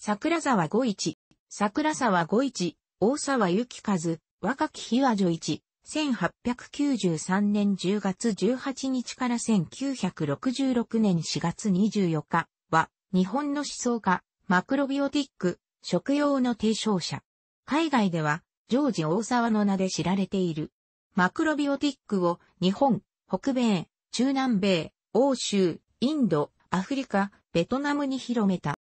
桜沢五一、桜沢五一、大沢幸和、若き日和女一、1893年10月18日から1966年4月24日は、日本の思想家、マクロビオティック、食用の提唱者。海外では、ジョージ大沢の名で知られている。マクロビオティックを日本、北米、中南米、欧州、インド、アフリカ、ベトナムに広めた。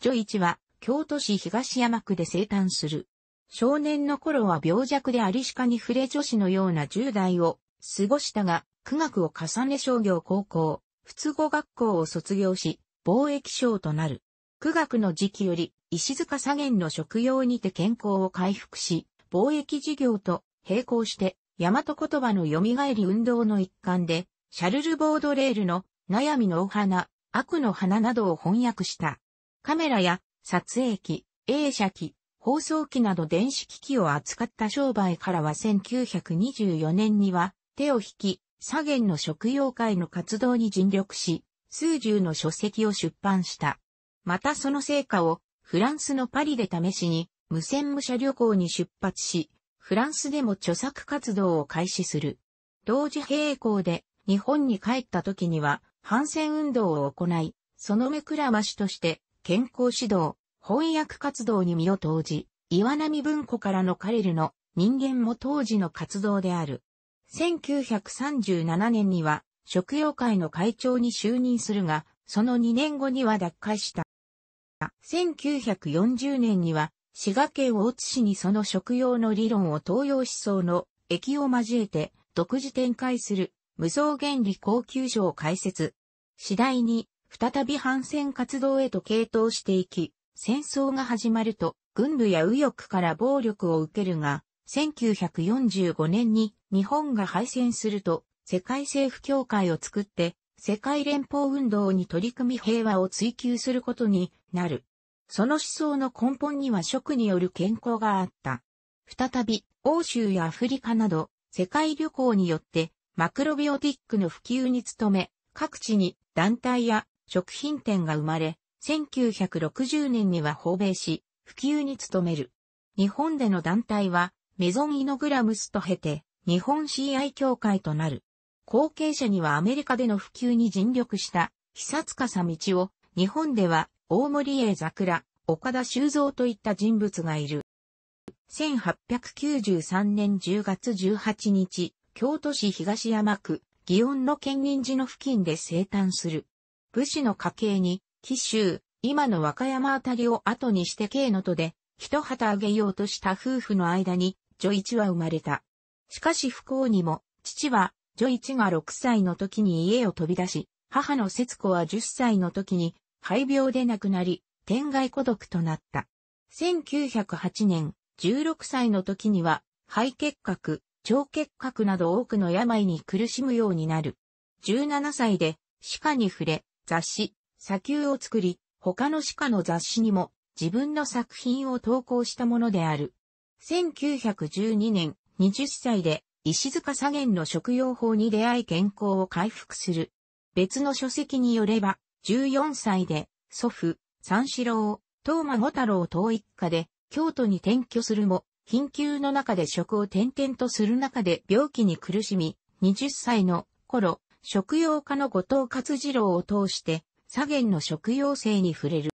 女一は、京都市東山区で生誕する。少年の頃は病弱でありしかに触れ女子のような10代を過ごしたが、苦学を重ね商業高校、通語学校を卒業し、貿易商となる。苦学の時期より、石塚左源の職業にて健康を回復し、貿易事業と並行して、大和言葉の蘇り運動の一環で、シャルル・ボードレールの悩みのお花、悪の花などを翻訳した。カメラや撮影機、映写機、放送機など電子機器を扱った商売からは1924年には手を引き、左舷の食用会の活動に尽力し、数十の書籍を出版した。またその成果をフランスのパリで試しに無線武者旅行に出発し、フランスでも著作活動を開始する。同時並行で日本に帰った時には反戦運動を行い、その目くらましとして健康指導、翻訳活動に身を投じ、岩波文庫からの彼ルの人間も当時の活動である。1937年には食用会の会長に就任するが、その2年後には脱会した。1940年には滋賀県大津市にその食用の理論を東洋思想の液を交えて独自展開する無双原理高級書を開設。次第に再び反戦活動へと傾倒していき、戦争が始まると、軍部や右翼から暴力を受けるが、1945年に日本が敗戦すると、世界政府協会を作って、世界連邦運動に取り組み平和を追求することになる。その思想の根本には食による健康があった。再び、欧州やアフリカなど、世界旅行によって、マクロビオティックの普及に努め、各地に団体や食品店が生まれ、1960年には訪米し、普及に努める。日本での団体は、メゾンイノグラムスと経て、日本 CI 協会となる。後継者にはアメリカでの普及に尽力した、久塚さ道を、日本では、大森栄桜、岡田修造といった人物がいる。1893年10月18日、京都市東山区、祇園の県民寺の付近で生誕する。武士の家系に、紀州、今の和歌山あたりを後にして慶のとで、一旗あげようとした夫婦の間に、女一は生まれた。しかし不幸にも、父は、女一が6歳の時に家を飛び出し、母の節子は10歳の時に、肺病で亡くなり、天外孤独となった。1908年、16歳の時には、肺結核、腸結核など多くの病に苦しむようになる。17歳で、歯科に触れ、雑誌、砂丘を作り、他の歯科の雑誌にも自分の作品を投稿したものである。1912年、20歳で石塚左源の食用法に出会い健康を回復する。別の書籍によれば、14歳で祖父、三四郎、東間五太郎等一家で京都に転居するも、緊急の中で職を転々とする中で病気に苦しみ、20歳の頃、食用科の後藤勝次郎を通して、左源の食用性に触れる。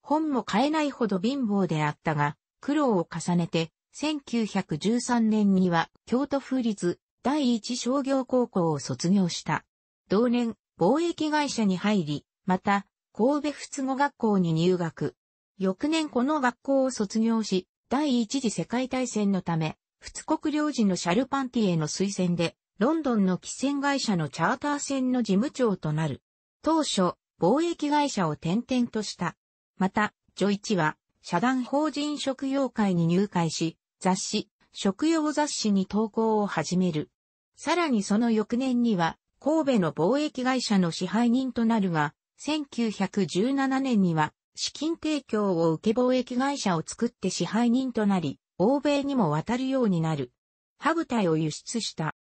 本も買えないほど貧乏であったが、苦労を重ねて、1913年には京都府立第一商業高校を卒業した。同年、貿易会社に入り、また、神戸仏語学校に入学。翌年この学校を卒業し、第一次世界大戦のため、仏国領事のシャルパンティへの推薦で、ロンドンの汽船会社のチャーター船の事務長となる。当初、貿易会社を転々とした。また、ジョイチは、社団法人食用会に入会し、雑誌、食用雑誌に投稿を始める。さらにその翌年には、神戸の貿易会社の支配人となるが、1917年には、資金提供を受け貿易会社を作って支配人となり、欧米にも渡るようになる。ハブタイを輸出した。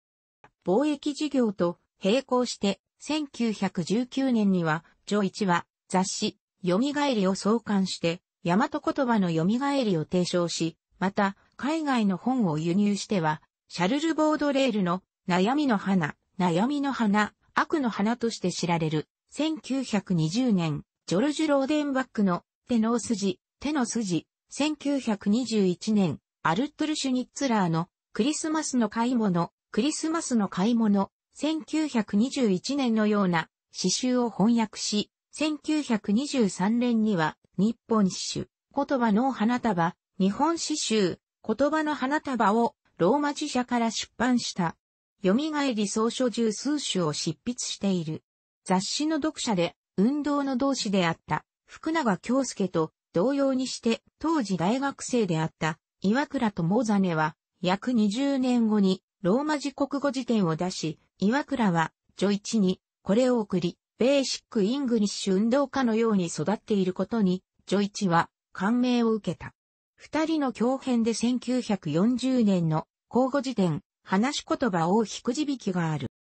貿易事業と並行して、1919年には、上一は雑誌、蘇りを創刊して、大和言葉の蘇りを提唱し、また、海外の本を輸入しては、シャルル・ボードレールの悩みの花、悩みの花、悪の花として知られる、1920年、ジョルジュ・ローデンバックの手の筋、手の筋、1921年、アルトゥル・シュニッツラーのクリスマスの買い物、クリスマスの買い物、1921年のような詩集を翻訳し、1923年には日本詩集、言葉の花束、日本詩集、言葉の花束をローマ字社から出版した。み返り草書十数種を執筆している。雑誌の読者で運動の同志であった福永京介と同様にして当時大学生であった岩倉智ネは約20年後にローマ字国語辞典を出し、岩倉は、女一に、これを送り、ベーシック・イングリッシュ運動家のように育っていることに、女一は、感銘を受けた。二人の共編で1940年の、口語辞典、話し言葉を引くじ引きがある。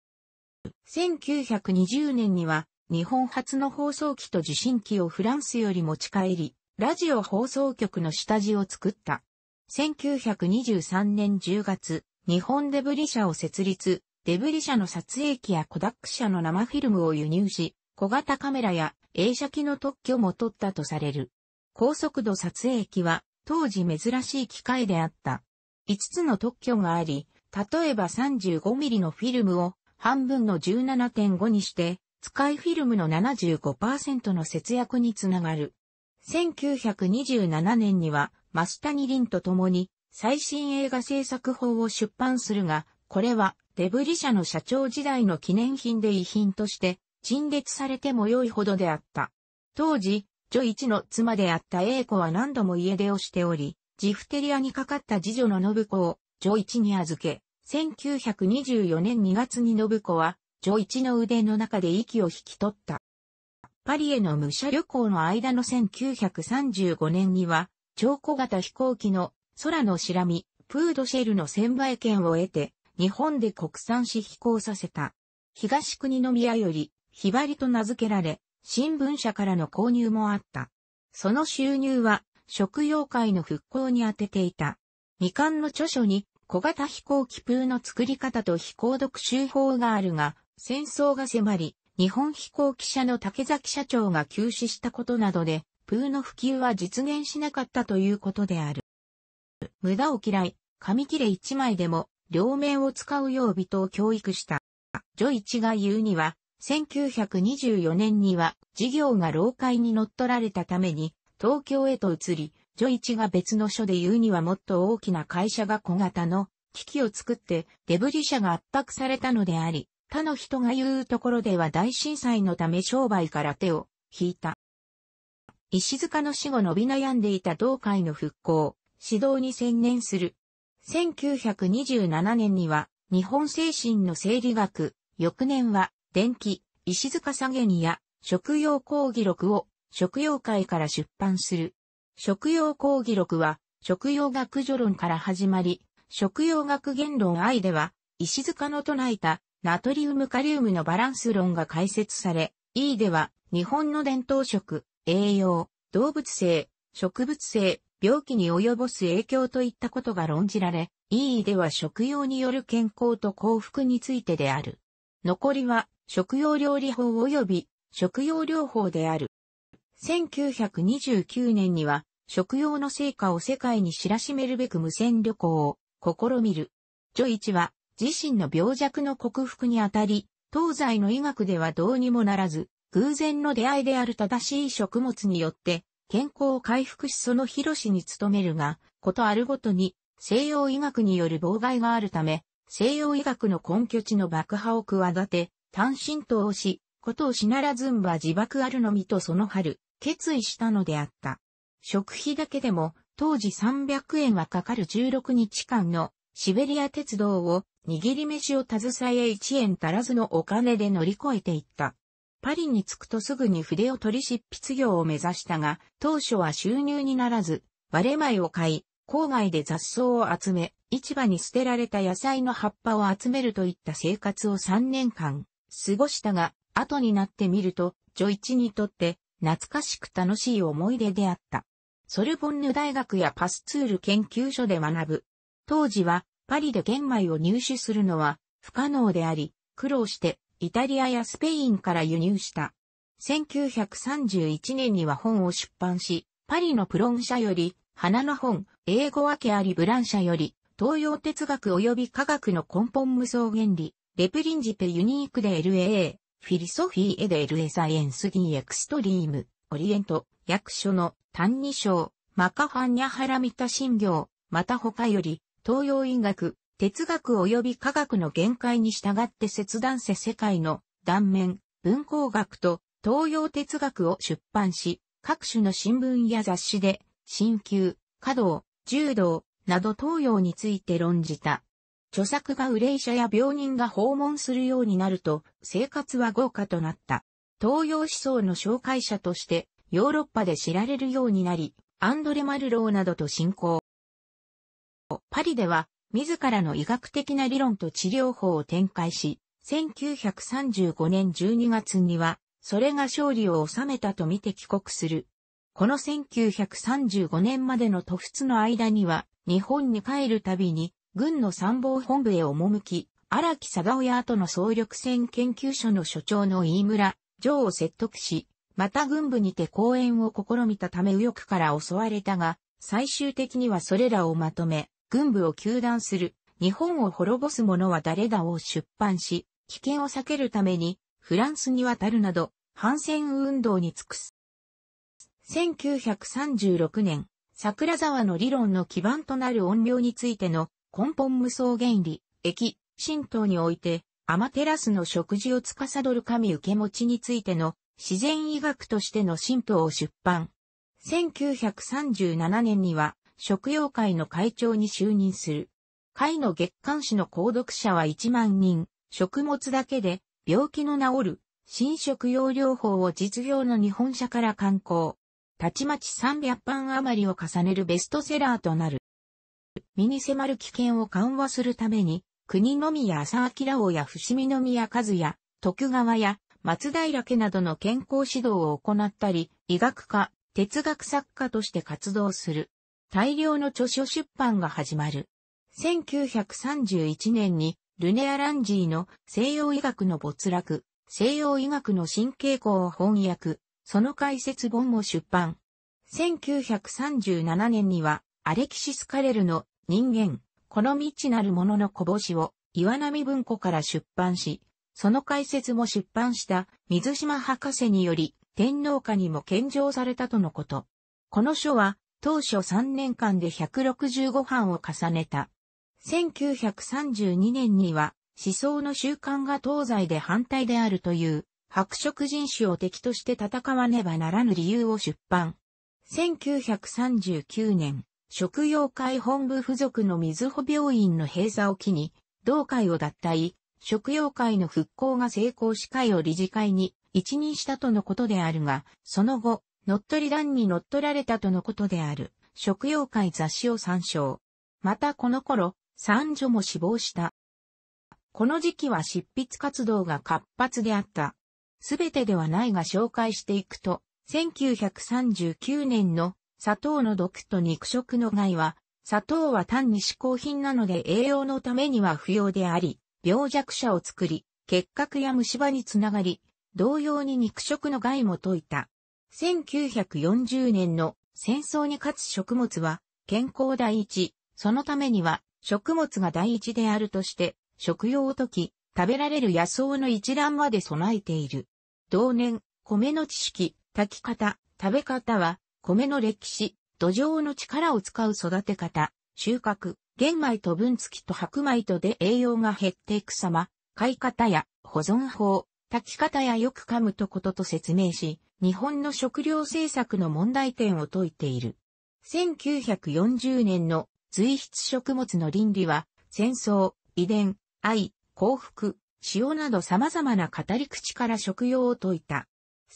1920年には、日本初の放送機と受信機をフランスより持ち帰り、ラジオ放送局の下地を作った。1923年10月、日本デブリ社を設立、デブリ社の撮影機やコダック社の生フィルムを輸入し、小型カメラや映写機の特許も取ったとされる。高速度撮影機は当時珍しい機械であった。5つの特許があり、例えば 35mm のフィルムを半分の17.5にして、使いフィルムの75%の節約につながる。1927年には、マスタニリンと共に、最新映画制作法を出版するが、これはデブリ社の社長時代の記念品で遺品として陳列されても良いほどであった。当時、女一の妻であった英子は何度も家出をしており、ジフテリアにかかった次女の信子を女一に預け、1924年2月に信子は女一の腕の中で息を引き取った。パリへの武者旅行の間の1935年には、超小型飛行機の空の白身、プードシェルの専売権を得て、日本で国産し飛行させた。東国の宮より、ひばりと名付けられ、新聞社からの購入もあった。その収入は、食用界の復興に充てていた。未完の著書に、小型飛行機プーの作り方と飛行読習法があるが、戦争が迫り、日本飛行機社の竹崎社長が休止したことなどで、プーの普及は実現しなかったということである。無駄を嫌い、紙切れ一枚でも両面を使うよう人を教育した。ジョイチが言うには、1924年には事業が老解に乗っ取られたために東京へと移り、ジョイチが別の書で言うにはもっと大きな会社が小型の機器を作ってデブリ社が圧迫されたのであり、他の人が言うところでは大震災のため商売から手を引いた。石塚の死後伸び悩んでいた同会の復興、指導に専念する。1927年には、日本精神の生理学、翌年は、電気、石塚下げにや、食用講義録を、食用会から出版する。食用講義録は、食用学助論から始まり、食用学言論愛では、石塚の唱えた、ナトリウムカリウムのバランス論が解説され、E では、日本の伝統食、栄養、動物性、植物性、病気に及ぼす影響といったことが論じられ、いいでは食用による健康と幸福についてである。残りは食用料理法及び食用療法である。1929年には食用の成果を世界に知らしめるべく無線旅行を試みる。ジョイチは自身の病弱の克服にあたり、東西の医学ではどうにもならず、偶然の出会いである正しい食物によって健康を回復しその広しに努めるが、ことあるごとに西洋医学による妨害があるため、西洋医学の根拠地の爆破を企て、単身投をし、ことをしならずんば自爆あるのみとその春、決意したのであった。食費だけでも、当時300円はかかる16日間のシベリア鉄道を握り飯を携え1円足らずのお金で乗り越えていった。パリに着くとすぐに筆を取り執筆業を目指したが、当初は収入にならず、割れ米を買い、郊外で雑草を集め、市場に捨てられた野菜の葉っぱを集めるといった生活を3年間過ごしたが、後になってみると、ジョイチにとって懐かしく楽しい思い出であった。ソルボンヌ大学やパスツール研究所で学ぶ。当時はパリで玄米を入手するのは不可能であり、苦労してイタリアやスペインから輸入した。1931年には本を出版し、パリのプロン社より、花の本、英語訳ありブラン社より、東洋哲学及び科学の根本無双原理、レプリンジペユニークで LA、フィリソフィーエデルエサイエンスギーエクストリーム、オリエント、役所の、単二章、マカハンニャハラミタ信行、また他より、東洋医学、哲学及び科学の限界に従って切断せ世界の断面、文工学と東洋哲学を出版し、各種の新聞や雑誌で、新旧、華道、柔道、など東洋について論じた。著作が憂い者や病人が訪問するようになると、生活は豪華となった。東洋思想の紹介者として、ヨーロッパで知られるようになり、アンドレ・マルローなどと信仰。パリでは自らの医学的な理論と治療法を展開し、1935年12月には、それが勝利を収めたと見て帰国する。この1935年までの突出の間には、日本に帰るたびに、軍の参謀本部へ赴き、荒木貞夫やとの総力戦研究所の所長の飯村、城を説得し、また軍部にて講演を試みたため右翼から襲われたが、最終的にはそれらをまとめ、軍部を糾弾する、日本を滅ぼす者は誰だを出版し、危険を避けるために、フランスに渡るなど、反戦運動に尽くす。1936年、桜沢の理論の基盤となる音量についての根本無双原理、駅、神道において、アマテラスの食事を司る神受け持ちについての自然医学としての神道を出版。1937年には食用会の会長に就任する。会の月刊誌の購読者は1万人、食物だけで病気の治る新食用療法を実業の日本社から刊行。たちまち300版余りを重ねるベストセラーとなる。身に迫る危険を緩和するために、国のみや朝明王や伏見宮和也、徳川や松平家などの健康指導を行ったり、医学科、哲学作家として活動する。大量の著書出版が始まる。1931年に、ルネア・ランジーの西洋医学の没落、西洋医学の新傾向を翻訳、その解説本も出版。1937年には、アレキシス・カレルの人間、この未知なるもののこぼしを岩波文庫から出版し、その解説も出版した水島博士により天皇家にも献上されたとのこと。この書は当初3年間で165版を重ねた。1932年には、思想の習慣が東西で反対であるという、白色人種を敵として戦わねばならぬ理由を出版。1939年、食用会本部付属の水穂病院の閉鎖を機に、同会を脱退、食用会の復興が成功し会を理事会に一任したとのことであるが、その後、乗っ取り団に乗っ取られたとのことである、食用界雑誌を参照。またこの頃、三女も死亡した。この時期は執筆活動が活発であった。すべてではないが紹介していくと、1939年の砂糖の毒と肉食の害は、砂糖は単に嗜好品なので栄養のためには不要であり、病弱者を作り、結核や虫歯につながり、同様に肉食の害も解いた。1940年の戦争に勝つ食物は健康第一、そのためには食物が第一であるとして、食用を解き、食べられる野草の一覧まで備えている。同年、米の知識、炊き方、食べ方は、米の歴史、土壌の力を使う育て方、収穫、玄米と分付きと白米とで栄養が減っていく様、買い方や保存法、立ち方やよく噛むとことと説明し、日本の食料政策の問題点を解いている。1940年の随筆食物の倫理は、戦争、遺伝、愛、幸福、塩など様々な語り口から食用を解いた。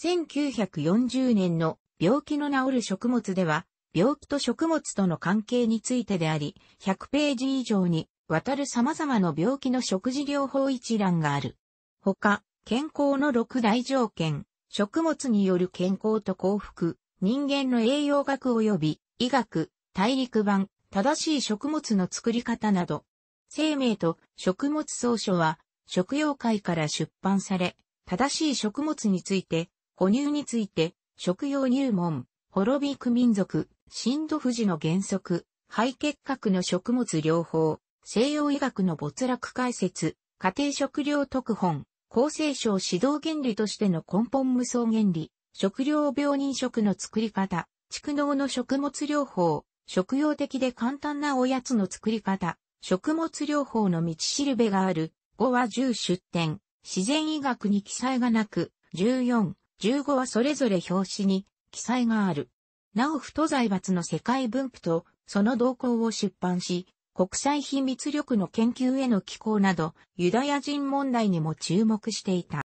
1940年の病気の治る食物では、病気と食物との関係についてであり、100ページ以上にわたる様々な病気の食事療法一覧がある。他、健康の六大条件、食物による健康と幸福、人間の栄養学及び医学、大陸版、正しい食物の作り方など、生命と食物総書は食用界から出版され、正しい食物について、哺乳について、食用入門、滅びく民族、深度富士の原則、肺結核の食物療法、西洋医学の没落解説、家庭食料特本、厚生省指導原理としての根本無双原理、食料病人食の作り方、畜能の食物療法、食用的で簡単なおやつの作り方、食物療法の道しるべがある、5は10出典、自然医学に記載がなく、14、15はそれぞれ表紙に記載がある。なお、不都財閥の世界分布と、その動向を出版し、国際秘密力の研究への寄稿など、ユダヤ人問題にも注目していた。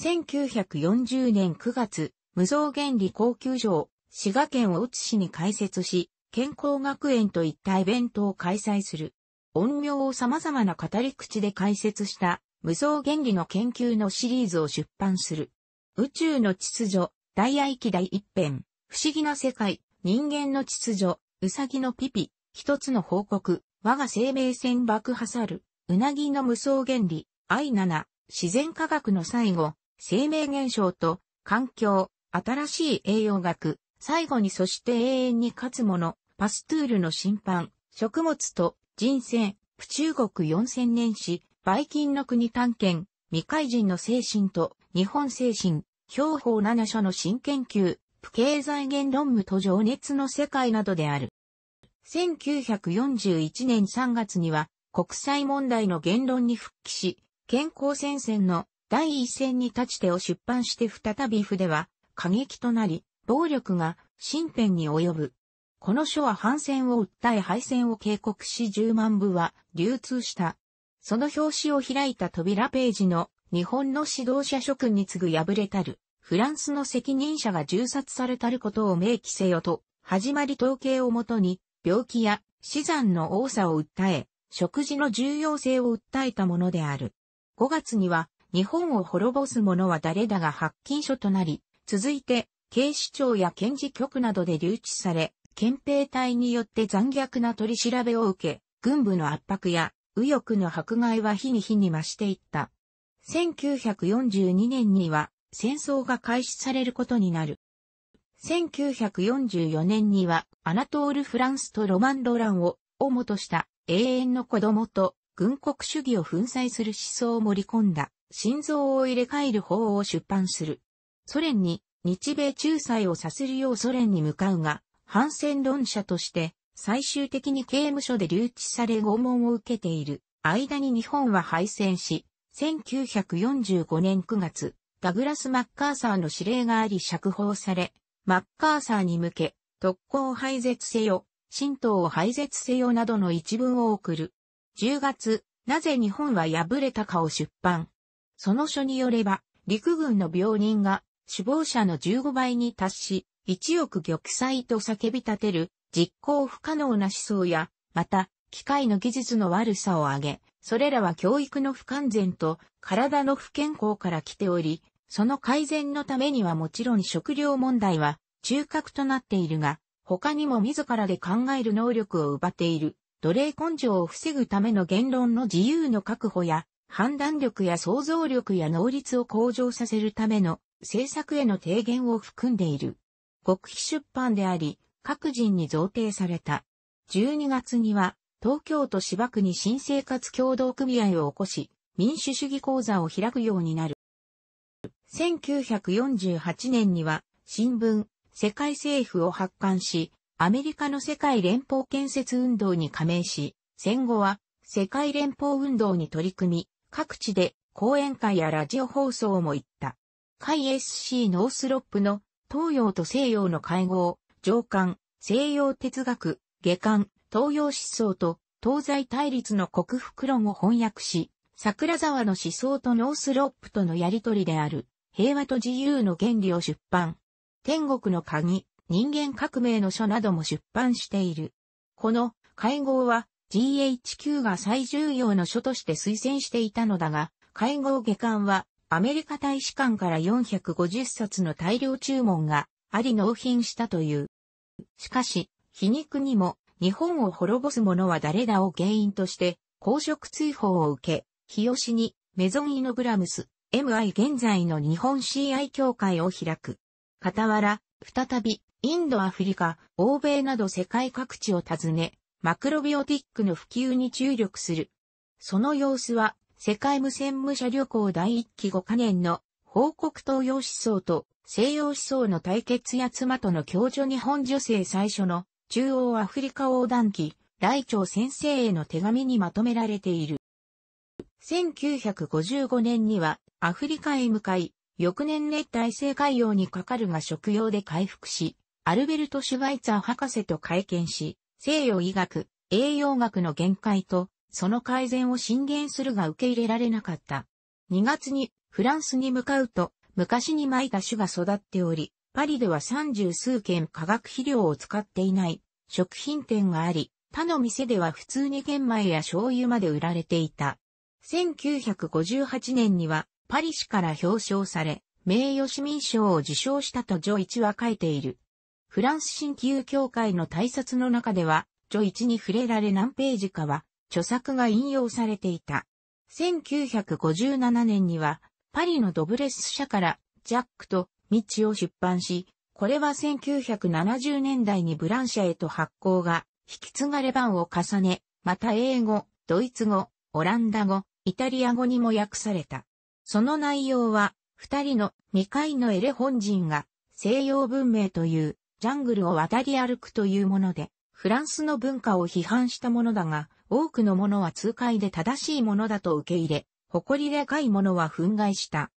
1940年9月、無造原理高級場、滋賀県大津市に開設し、健康学園といったイベントを開催する。音名を様々な語り口で解説した無造原理の研究のシリーズを出版する。宇宙の秩序、大愛記第一編、不思議な世界、人間の秩序、うさぎのピピ、一つの報告、我が生命線爆破さる、うなぎの無双原理、I7、自然科学の最後、生命現象と、環境、新しい栄養学、最後にそして永遠に勝つもの、パストゥールの審判、食物と人生、プ中国4000年史、バイキンの国探検、未開人の精神と日本精神、標法7書の新研究、不経済言論無と情熱の世界などである。1941年3月には国際問題の言論に復帰し、健康戦線の第一線に立ち手を出版して再び筆は過激となり、暴力が身辺に及ぶ。この書は反戦を訴え敗戦を警告し10万部は流通した。その表紙を開いた扉ページの日本の指導者諸君に次ぐ敗れたるフランスの責任者が銃殺されたることを明記せよと、始まり統計をもとに病気や死産の多さを訴え、食事の重要性を訴えたものである。5月には、日本を滅ぼす者は誰だが発禁書となり、続いて、警視庁や検事局などで留置され、憲兵隊によって残虐な取り調べを受け、軍部の圧迫や右翼の迫害は日に日に増していった。1942年には戦争が開始されることになる。1944年にはアナトール・フランスとロマン・ロランを、をもとした永遠の子供と軍国主義を粉砕する思想を盛り込んだ心臓を入れ替える法を出版する。ソ連に日米仲裁をさせるようソ連に向かうが、反戦論者として最終的に刑務所で留置され拷問を受けている間に日本は敗戦し、1945年9月、ダグラス・マッカーサーの指令があり釈放され、マッカーサーに向け、特攻を廃絶せよ、神道を廃絶せよなどの一文を送る。10月、なぜ日本は敗れたかを出版。その書によれば、陸軍の病人が死亡者の15倍に達し、一億玉砕と叫び立てる実行不可能な思想や、また、機械の技術の悪さを挙げ、それらは教育の不完全と体の不健康から来ており、その改善のためにはもちろん食料問題は中核となっているが、他にも自らで考える能力を奪っている、奴隷根性を防ぐための言論の自由の確保や、判断力や想像力や能率を向上させるための政策への提言を含んでいる。極秘出版であり、各人に贈呈された。12月には、東京都芝区に新生活協同組合を起こし、民主主義講座を開くようになる。1948年には新聞、世界政府を発刊し、アメリカの世界連邦建設運動に加盟し、戦後は世界連邦運動に取り組み、各地で講演会やラジオ放送も行った。海 SC ノースロップの東洋と西洋の会合、上官、西洋哲学、下巻、東洋思想と東西対立の克服論を翻訳し、桜沢の思想とノースロップとのやりとりである平和と自由の原理を出版。天国の鍵、人間革命の書なども出版している。この会合は GHQ が最重要の書として推薦していたのだが、会合下巻はアメリカ大使館から450冊の大量注文があり納品したという。しかし、皮肉にも日本を滅ぼす者は誰だを原因として公職追放を受け、日吉にメゾンイノグラムス、MI 現在の日本 CI 協会を開く。傍ら、再び、インドアフリカ、欧米など世界各地を訪ね、マクロビオティックの普及に注力する。その様子は、世界無線武者旅行第1期5カ年の、報告東洋思想と西洋思想の対決や妻との共助日本女性最初の中央アフリカ横断期、来朝先生への手紙にまとめられている。1955年にはアフリカへ向かい、翌年熱帯性海洋にかかるが食用で回復し、アルベルト・シュバイツァー博士と会見し、西洋医学、栄養学の限界と、その改善を進言するが受け入れられなかった。2月にフランスに向かうと、昔に舞いた種が育っており、パリでは三十数件化学肥料を使っていない食品店があり、他の店では普通に玄米や醤油まで売られていた。1958年にはパリ市から表彰され、名誉市民賞を受賞したとジョイチは書いている。フランス新旧協会の大冊の中では、ジョイチに触れられ何ページかは、著作が引用されていた。1957年には、パリのドブレス社から、ジャックとミッチを出版し、これは1970年代にブランシャへと発行が、引き継がれ版を重ね、また英語、ドイツ語、オランダ語、イタリア語にも訳された。その内容は、二人の未開のエレ本人が西洋文明というジャングルを渡り歩くというもので、フランスの文化を批判したものだが、多くのものは痛快で正しいものだと受け入れ、誇り高いものは憤慨した。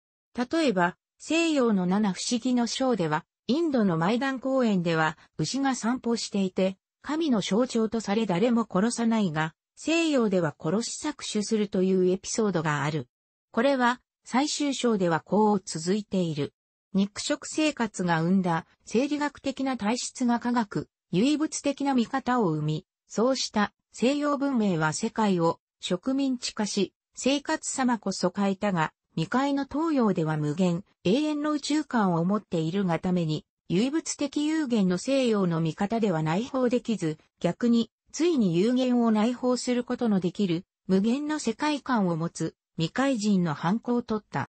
例えば、西洋の七不思議の章では、インドのマイダン公園では牛が散歩していて、神の象徴とされ誰も殺さないが、西洋では殺し搾取するというエピソードがある。これは最終章ではこう続いている。肉食生活が生んだ生理学的な体質が科学、唯物的な見方を生み、そうした西洋文明は世界を植民地化し、生活様こそ変えたが、未開の東洋では無限、永遠の宇宙観を持っているがために、唯物的有限の西洋の見方では内包できず、逆についに有限を内包することのできる、無限の世界観を持つ、未開人の犯行を取った。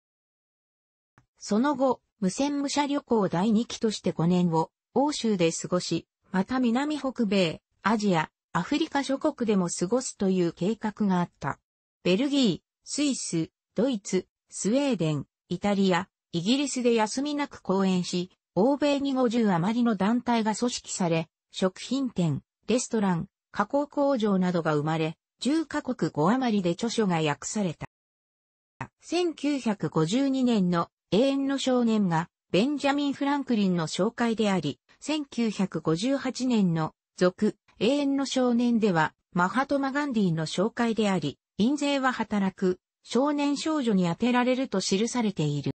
その後、無線武者旅行第2期として5年を、欧州で過ごし、また南北米、アジア、アフリカ諸国でも過ごすという計画があった。ベルギー、スイス、ドイツ、スウェーデン、イタリア、イギリスで休みなく講演し、欧米に50余りの団体が組織され、食品店、レストラン、加工工場などが生まれ、10カ国5余りで著書が訳された。1952年の永遠の少年がベンジャミン・フランクリンの紹介であり、1958年の続永遠の少年ではマハトマ・ガンディの紹介であり、印税は働く少年少女に当てられると記されている。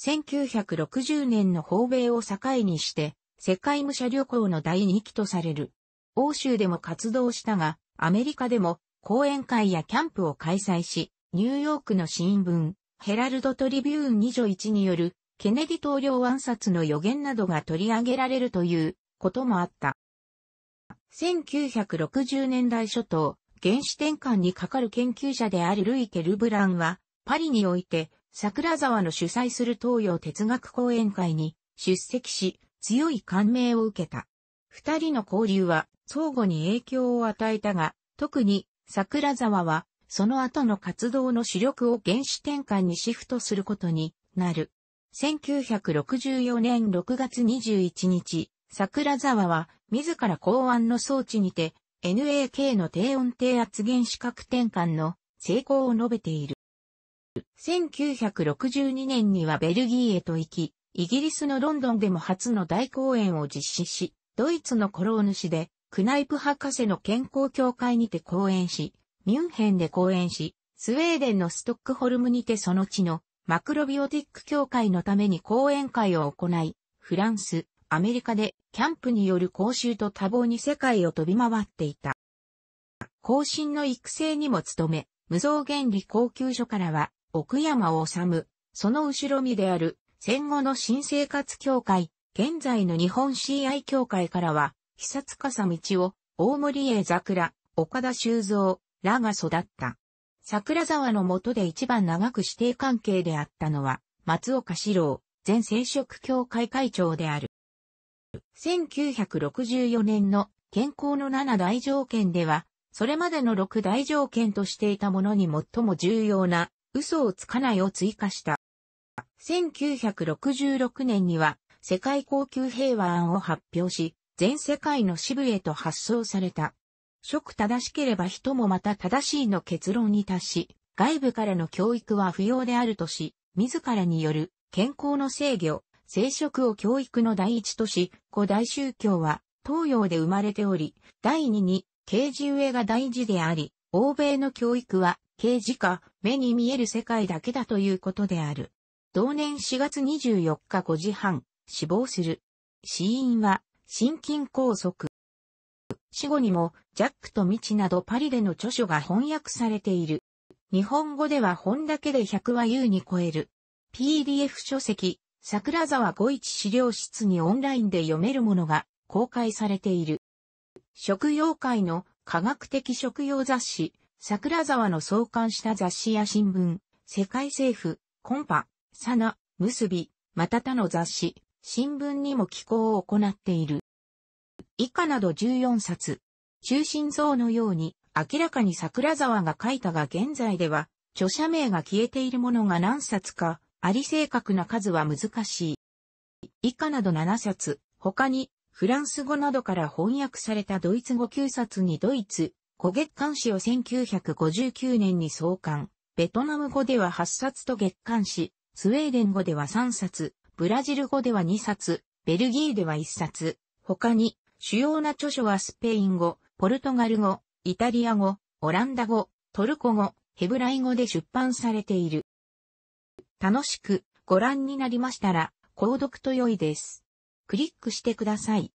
1960年の訪米を境にして世界武者旅行の第2期とされる欧州でも活動したが、アメリカでも講演会やキャンプを開催し、ニューヨークの新聞、ヘラルドトリビューン2条1による、ケネディ統領暗殺の予言などが取り上げられるということもあった。1960年代初頭、原子転換にかかる研究者であるルイ・ケルブランは、パリにおいて、桜沢の主催する東洋哲学講演会に出席し、強い感銘を受けた。二人の交流は相互に影響を与えたが、特に桜沢はその後の活動の主力を原始転換にシフトすることになる。1964年6月21日、桜沢は自ら考案の装置にて NAK の低温低圧原子核転換の成功を述べている。1962年にはベルギーへと行き、イギリスのロンドンでも初の大公演を実施し、ドイツのコローヌ市で、クナイプ博士の健康協会にて講演し、ミュンヘンで講演し、スウェーデンのストックホルムにてその地のマクロビオティック協会のために講演会を行い、フランス、アメリカでキャンプによる講習と多忙に世界を飛び回っていた。後進の育成にも努め、無造原理高級所からは、奥山を治む、その後ろ身である戦後の新生活協会、現在の日本 CI 協会からは、久司道を、大森栄桜、岡田修造らが育った。桜沢の下で一番長く指定関係であったのは、松岡史郎、前聖職協会会長である。1964年の健康の7大条件では、それまでの6大条件としていたものに最も重要な、嘘をつかないを追加した。1966年には、世界高級平和案を発表し、全世界の支部へと発送された。職正しければ人もまた正しいの結論に達し、外部からの教育は不要であるとし、自らによる健康の制御、生殖を教育の第一とし、古代宗教は東洋で生まれており、第二に、刑事上が大事であり、欧米の教育は、刑事か、目に見える世界だけだということである。同年4月24日5時半、死亡する。死因は、心筋梗塞。死後にも、ジャックと未知などパリでの著書が翻訳されている。日本語では本だけで100は優に超える。PDF 書籍、桜沢五一資料室にオンラインで読めるものが公開されている。食用界の科学的食用雑誌、桜沢の創刊した雑誌や新聞、世界政府、コンパ、サナ、結び、また他の雑誌、新聞にも寄稿を行っている。以下など14冊。中心像のように、明らかに桜沢が書いたが現在では、著者名が消えているものが何冊か、あり正確な数は難しい。以下など7冊、他に、フランス語などから翻訳されたドイツ語9冊にドイツ、古月刊誌を1959年に創刊、ベトナム語では8冊と月刊誌、スウェーデン語では3冊、ブラジル語では2冊、ベルギーでは1冊、他に、主要な著書はスペイン語、ポルトガル語、イタリア語、オランダ語、トルコ語、ヘブライ語で出版されている。楽しくご覧になりましたら、購読と良いです。クリックしてください。